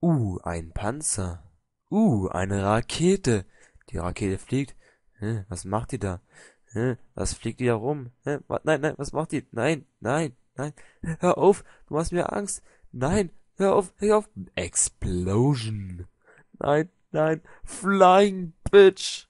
Uh, ein Panzer. Uh, eine Rakete. Die Rakete fliegt. Hm, was macht die da? Hm, was fliegt die da rum? Hm, nein, nein, was macht die? Nein, nein, nein. Hör auf, du machst mir Angst. Nein, hör auf, hör auf. Explosion. Nein, nein. Flying Bitch.